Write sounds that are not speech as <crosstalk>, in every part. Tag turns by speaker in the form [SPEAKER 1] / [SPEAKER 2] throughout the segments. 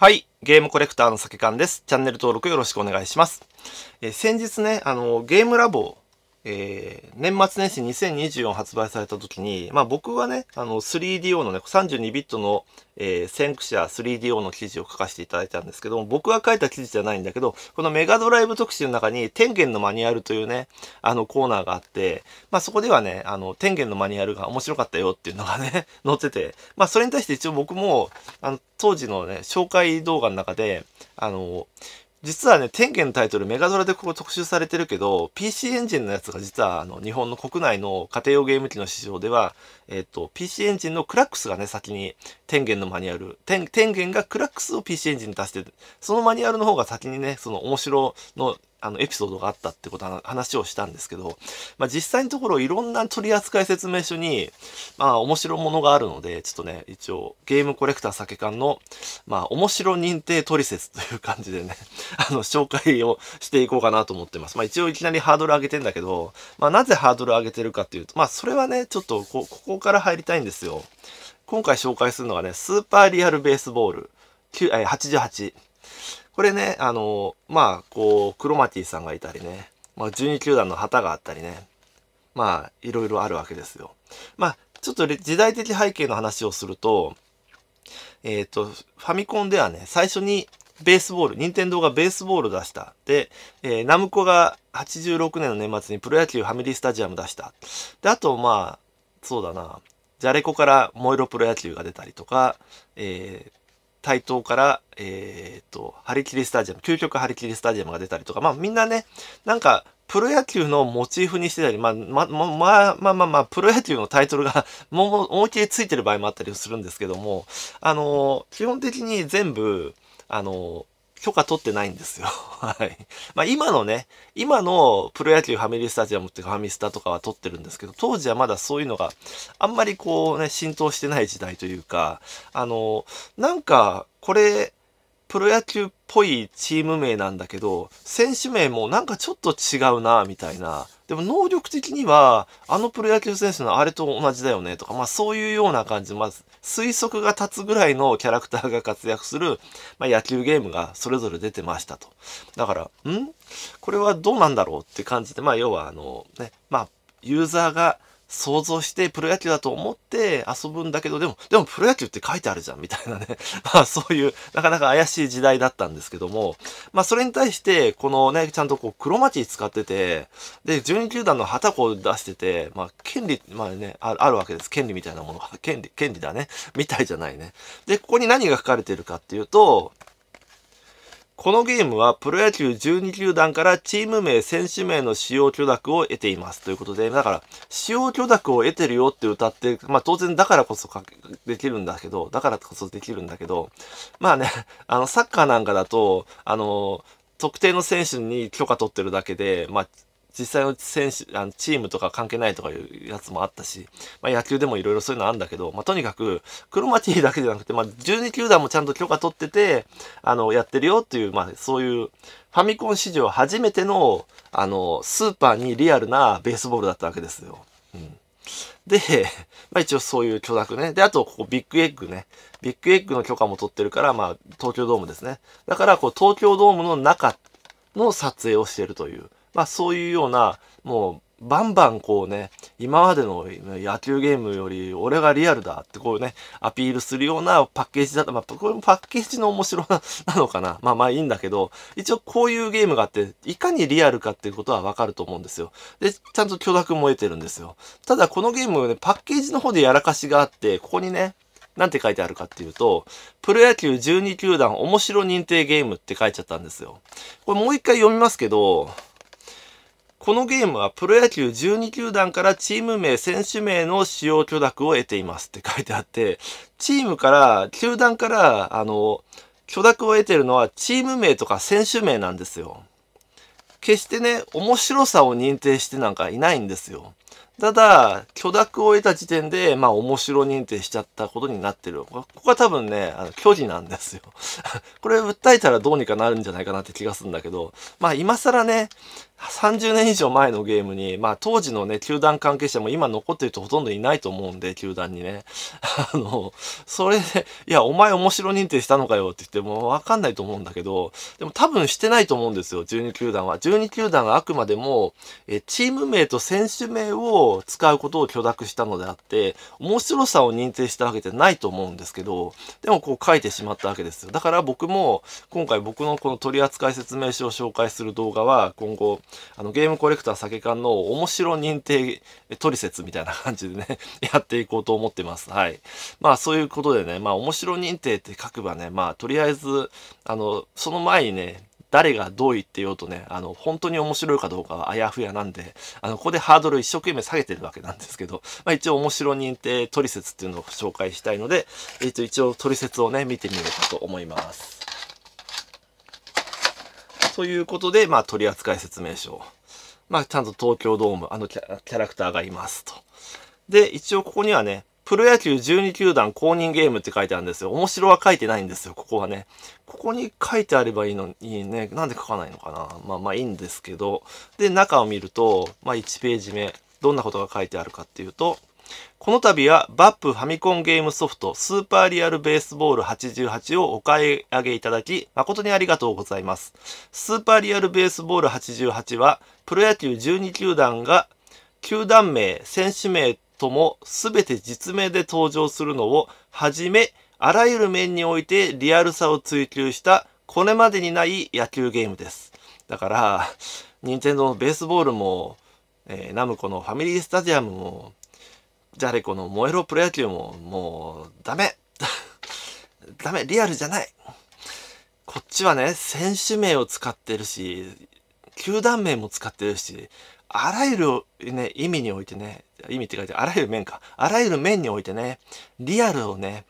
[SPEAKER 1] はい。ゲームコレクターの酒缶です。チャンネル登録よろしくお願いします。え先日ね、あの、ゲームラボえー、年末年始2024発売された時に、まあ僕はね、あの 3DO のね、32ビットの、えー、先駆者 3DO の記事を書かせていただいたんですけども、僕が書いた記事じゃないんだけど、このメガドライブ特集の中に、天元のマニュアルというね、あのコーナーがあって、まあそこではね、あの、天元のマニュアルが面白かったよっていうのがね、<laughs> 載ってて、まあそれに対して一応僕も、あの、当時のね、紹介動画の中で、あの、実はね、天元のタイトルメガドラでここ特集されてるけど、PC エンジンのやつが実はあの日本の国内の家庭用ゲーム機の市場では、えっ、と、PC エンジンのクラックスがね、先に天元のマニュアル、天元がクラックスを PC エンジンに出してそのマニュアルの方が先にね、その面白のあの、エピソードがあったってことは話をしたんですけど、まあ、実際のところいろんな取扱説明書に、まあ、面白ものがあるので、ちょっとね、一応、ゲームコレクター酒館の、まあ、面白認定取説という感じでね、<laughs> あの、紹介をしていこうかなと思ってます。まあ、一応いきなりハードル上げてんだけど、まあ、なぜハードル上げてるかっていうと、まあ、それはね、ちょっとこ、ここから入りたいんですよ。今回紹介するのがね、スーパーリアルベースボール、9、え、88。これね、あのまあ、こう、クロマティさんがいたりね、まあ、12球団の旗があったりね、まあ、いろいろあるわけですよ。まあ、ちょっと時代的背景の話をすると、えっ、ー、と、ファミコンではね、最初にベースボール、任天堂がベースボール出した。で、えー、ナムコが86年の年末にプロ野球ファミリースタジアム出した。で、あと、まあ、そうだな、ジャレコからモイロプロ野球が出たりとか、えー、台東から、えっ、ー、と、張り切りスタジアム、究極張り切りスタジアムが出たりとか、まあみんなね、なんか、プロ野球のモチーフにしてたり、まあ、ま、ま、まあ、まあ、まあ、まあ、プロ野球のタイトルが、<laughs> もう、思いっきりついてる場合もあったりするんですけども、あのー、基本的に全部、あの許可取ってないんですよ。<laughs> はい。まあ今のね、今のプロ野球ファミリースタジアムっていうかファミスタとかは取ってるんですけど、当時はまだそういうのがあんまりこうね、浸透してない時代というか、あの、なんかこれプロ野球っぽいチーム名なんだけど、選手名もなんかちょっと違うな、みたいな。でも能力的には、あのプロ野球選手のあれと同じだよね、とか、まあそういうような感じ、まず、あ、推測が立つぐらいのキャラクターが活躍する、まあ野球ゲームがそれぞれ出てましたと。だから、んこれはどうなんだろうって感じで、まあ要はあの、ね、まあユーザーが想像してプロ野球だと思って遊ぶんだけど、でも、でもプロ野球って書いてあるじゃん、みたいなね。<laughs> まあそういう、なかなか怪しい時代だったんですけども、まあそれに対して、このね、ちゃんとこう黒町使ってて、で、12球団の旗子を出してて、まあ権利、まあね、あるわけです。権利みたいなものが。権利、権利だね。みたいじゃないね。で、ここに何が書かれてるかっていうと、このゲームはプロ野球12球団からチーム名、選手名の使用許諾を得ていますということで、だから、使用許諾を得てるよって歌って、まあ当然だからこそできるんだけど、だからこそできるんだけど、まあね、あのサッカーなんかだと、あの、特定の選手に許可取ってるだけで、まあ、実際の選手あのチームとか関係ないとかいうやつもあったし、まあ、野球でもいろいろそういうのあるんだけど、まあ、とにかくクロマティだけじゃなくて、まあ、12球団もちゃんと許可取っててあのやってるよっていう、まあ、そういうファミコン史上初めてのあのスーパーにリアルなベースボールだったわけですよ。うんで、<laughs> まあ一応そういう許諾ね。で、あとここビッグエッグね。ビッグエッグの許可も取ってるから、まあ東京ドームですね。だからこう東京ドームの中の撮影をしてるという。まあそういうような、もうバンバンこうね、今までの野球ゲームより俺がリアルだってこうね、アピールするようなパッケージだった。まあ、これもパッケージの面白なのかな。まあまあいいんだけど、一応こういうゲームがあって、いかにリアルかっていうことはわかると思うんですよ。で、ちゃんと許諾も得てるんですよ。ただこのゲームね、パッケージの方でやらかしがあって、ここにね、なんて書いてあるかっていうと、プロ野球12球団面白認定ゲームって書いちゃったんですよ。これもう一回読みますけど、このゲームはプロ野球12球団からチーム名、選手名の使用許諾を得ていますって書いてあって、チームから、球団から、あの、許諾を得てるのはチーム名とか選手名なんですよ。決してね、面白さを認定してなんかいないんですよ。ただ、許諾を得た時点で、まあ、面白認定しちゃったことになってる。ここは多分ね、あの、虚偽なんですよ。<laughs> これ訴えたらどうにかなるんじゃないかなって気がするんだけど、まあ、今更ね、30年以上前のゲームに、まあ当時のね、球団関係者も今残ってる人ほとんどいないと思うんで、球団にね。<laughs> あの、それで、いや、お前面白認定したのかよって言ってもわかんないと思うんだけど、でも多分してないと思うんですよ、12球団は。12球団はあくまでも、えチーム名と選手名を使うことを許諾したのであって、面白さを認定したわけじゃないと思うんですけど、でもこう書いてしまったわけですよ。だから僕も、今回僕のこの取扱説明書を紹介する動画は、今後、あのゲームコレクター酒館の面白認定トリセツみたいな感じでね <laughs> やっていこうと思ってます。はい。まあそういうことでね、まあ面白認定って書くばね、まあとりあえず、あの、その前にね、誰がどう言ってようとね、あの、本当に面白いかどうかはあやふやなんで、あの、ここでハードル一生懸命下げてるわけなんですけど、まあ一応面白認定トリセツっていうのを紹介したいので、えっと、一応トリセツをね、見てみようかと思います。ということで、まあ、取扱説明書。まあ、ちゃんと東京ドーム、あのキャラクターがいますと。で、一応ここにはね、プロ野球12球団公認ゲームって書いてあるんですよ。面白は書いてないんですよ、ここはね。ここに書いてあればいいのにね、なんで書かないのかな。まあまあいいんですけど。で、中を見ると、まあ1ページ目、どんなことが書いてあるかっていうと、この度はバップファミコンゲームソフトスーパーリアルベースボール88をお買い上げいただき誠にありがとうございます。スーパーリアルベースボール88はプロ野球12球団が球団名、選手名とも全て実名で登場するのをはじめあらゆる面においてリアルさを追求したこれまでにない野球ゲームです。だから、任天堂のベースボールも、えー、ナムコのファミリースタジアムも、じゃれこの燃えろプロ野球も、もう、ダメ <laughs> ダメリアルじゃないこっちはね、選手名を使ってるし、球団名も使ってるし、あらゆる、ね、意味においてね、意味って書いてあらゆる面か。あらゆる面においてね、リアルをね、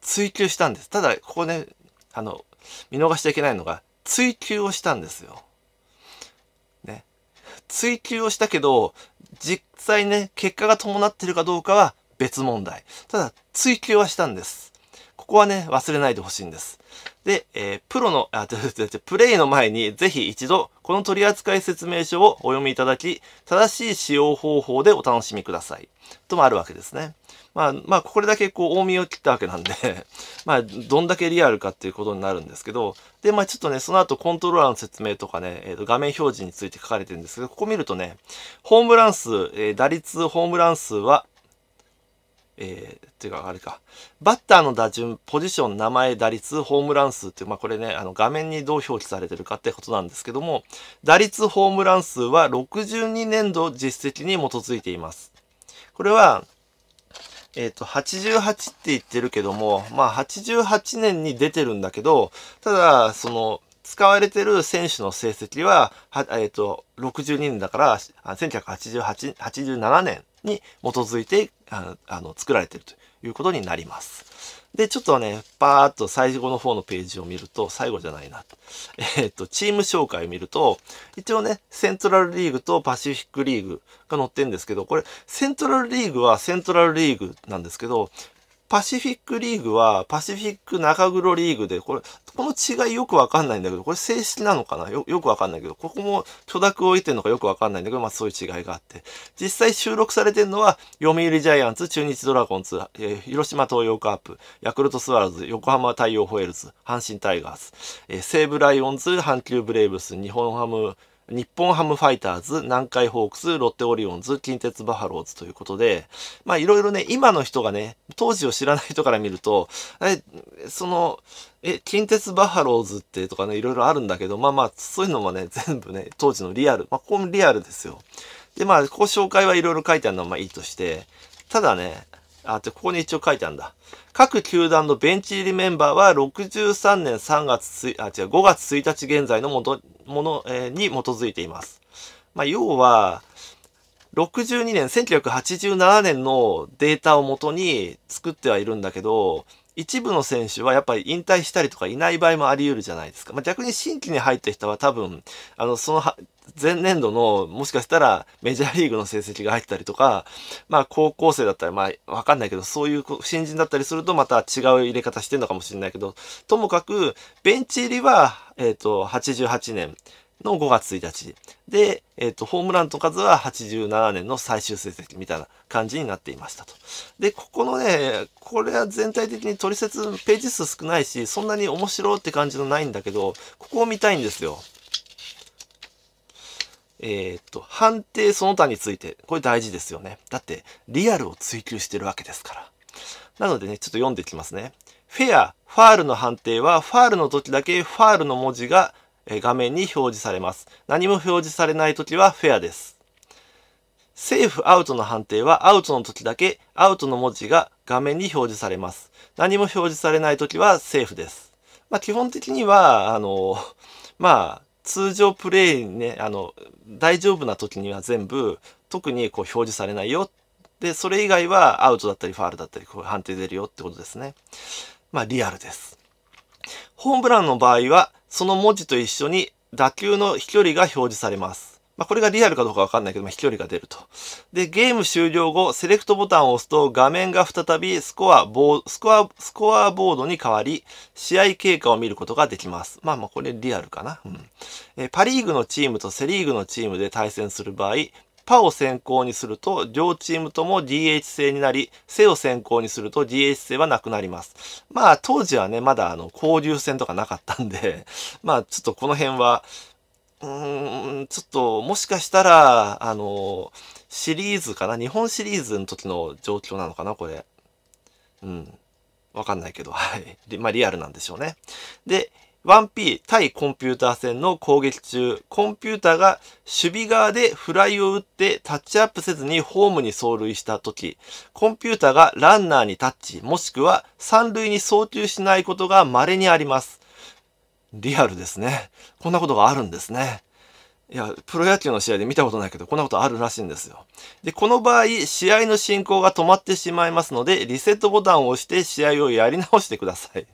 [SPEAKER 1] 追求したんです。ただ、ここね、あの、見逃しちゃいけないのが、追求をしたんですよ。ね。追求をしたけど、実際ね、結果が伴っているかどうかは別問題。ただ、追求はしたんです。ここはね、忘れないでほしいんです。で、えー、プロの、あ、プレイの前にぜひ一度、この取扱説明書をお読みいただき、正しい使用方法でお楽しみください。ともあるわけですね。まあ、まあ、これだけこう、大見を切ったわけなんで <laughs> まあ、どんだけリアルかっていうことになるんですけど、で、まあ、ちょっとね、その後コントローラーの説明とかね、えー、と画面表示について書かれてるんですけど、ここ見るとね、ホームラン数、えー、打率、ホームラン数は、えー、っていうかあれか、バッターの打順、ポジション、名前、打率、ホームラン数っていう、まあこれね、あの画面にどう表記されてるかってことなんですけども、打率、ホームラン数は62年度実績に基づいています。これは、えっ、ー、と、88って言ってるけども、まあ88年に出てるんだけど、ただ、その、使われてる選手の成績は、はえっ、ー、と、62年だから、1988、87年に基づいてあの作られてるということになります。で、ちょっとね、パーっと最後の方のページを見ると、最後じゃないな。えー、っと、チーム紹介を見ると、一応ね、セントラルリーグとパシフィックリーグが載ってるんですけど、これ、セントラルリーグはセントラルリーグなんですけど、パシフィックリーグは、パシフィック中黒リーグで、これ、この違いよくわかんないんだけど、これ正式なのかなよよくわかんないけど、ここも許諾を置いてるのかよくわかんないんだけど、まあそういう違いがあって。実際収録されてるのは、読売ジャイアンツ、中日ドラゴンズ、えー、広島東洋カープ、ヤクルトスワローズ、横浜太陽ホエールズ、阪神タイガース、えー、西武ライオンズ、阪急ブレイブス、日本ハム、日本ハムファイターズ、南海ホークス、ロッテオリオンズ、近鉄バファローズということで、まあいろいろね、今の人がね、当時を知らない人から見ると、え、その、え、近鉄バファローズってとかね、いろいろあるんだけど、まあまあ、そういうのもね、全部ね、当時のリアル。まあ、ここもリアルですよ。で、まあ、ここ紹介はいろいろ書いてあるのはまあいいとして、ただね、あ、じゃここに一応書いてあるんだ。各球団のベンチ入りメンバーは63年3月あ、違う、5月1日現在のもの、えー、に基づいています。まあ、要は、62年、1987年のデータをもとに作ってはいるんだけど、一部の選手はやっぱり引退したりとかいない場合もあり得るじゃないですか。まあ、逆に新規に入った人は多分、あの、その前年度のもしかしたらメジャーリーグの成績が入ったりとか、まあ高校生だったらまあわかんないけど、そういう新人だったりするとまた違う入れ方してるのかもしれないけど、ともかくベンチ入りは、えっ、ー、と、88年、の5月1日。で、えっ、と、ホームランと数は87年の最終成績みたいな感じになっていましたと。で、ここのね、これは全体的に取説ページ数少ないし、そんなに面白って感じのないんだけど、ここを見たいんですよ。えー、っと、判定その他について、これ大事ですよね。だって、リアルを追求してるわけですから。なのでね、ちょっと読んでいきますね。フェア、ファールの判定は、ファールの時だけファールの文字がえ画面に表示されます。何も表示されない時はフェアです。セーフアウトの判定はアウトの時だけアウトの文字が画面に表示されます。何も表示されない時はセーフです。まあ、基本的には、あの、まあ、通常プレイね、あの、大丈夫な時には全部、特にこう表示されないよ。で、それ以外はアウトだったりファールだったり、こう判定出るよってことですね。まあ、リアルです。ホームランの場合は、その文字と一緒に打球の飛距離が表示されます。まあ、これがリアルかどうかわかんないけど、ま飛距離が出ると。で、ゲーム終了後、セレクトボタンを押すと画面が再びスコアボード、スコア、スコアボードに変わり、試合経過を見ることができます。まあまあこれリアルかな。うん。えパリーグのチームとセリーグのチームで対戦する場合、パを先行にすると、両チームとも DH 制になり、セを先行にすると DH 制はなくなります。まあ、当時はね、まだあの、交流戦とかなかったんで、<laughs> まあ、ちょっとこの辺は、うーん、ちょっと、もしかしたら、あの、シリーズかな日本シリーズの時の状況なのかなこれ。うん。わかんないけど、はい。<laughs> まあ、リアルなんでしょうね。で、1P 対コンピューター戦の攻撃中、コンピューターが守備側でフライを打ってタッチアップせずにホームに走塁した時、コンピューターがランナーにタッチ、もしくは三塁に送球しないことが稀にあります。リアルですね。こんなことがあるんですね。いや、プロ野球の試合で見たことないけど、こんなことあるらしいんですよ。で、この場合、試合の進行が止まってしまいますので、リセットボタンを押して試合をやり直してください。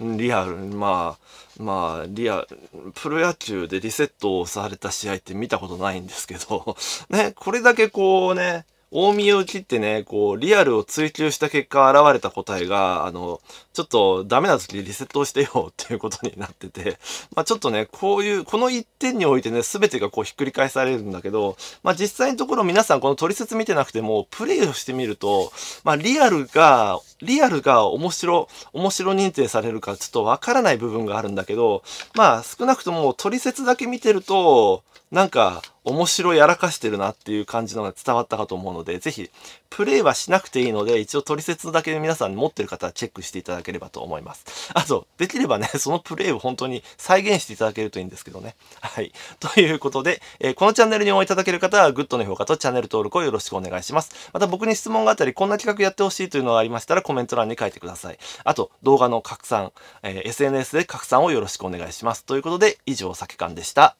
[SPEAKER 1] <laughs> リアル、まあ、まあ、リアル、プロ野球でリセットをされた試合って見たことないんですけど、ね、これだけこうね、大宮をちってね、こう、リアルを追求した結果現れた答えが、あの、ちょっとダメな時リセットをしてよっていうことになってて、まあちょっとね、こういう、この一点においてね、全てがこうひっくり返されるんだけど、まあ実際のところ皆さんこの取説見てなくても、プレイをしてみると、まあリアルが、リアルが面白、面白認定されるかちょっとわからない部分があるんだけど、まあ少なくとも取説だけ見てると、なんか面白やらかしてるなっていう感じのが伝わったかと思うので、ぜひプレイはしなくていいので、一応取説だけで皆さん持ってる方はチェックしていただければと思います。あと、できればね、<laughs> そのプレイを本当に再現していただけるといいんですけどね。<laughs> はい。ということで、えー、このチャンネルに応援いただける方はグッドの評価とチャンネル登録をよろしくお願いします。また僕に質問があったり、こんな企画やってほしいというのがありましたらコメント欄に書いてください。あと、動画の拡散、えー、SNS で拡散をよろしくお願いします。ということで、以上、酒館でした。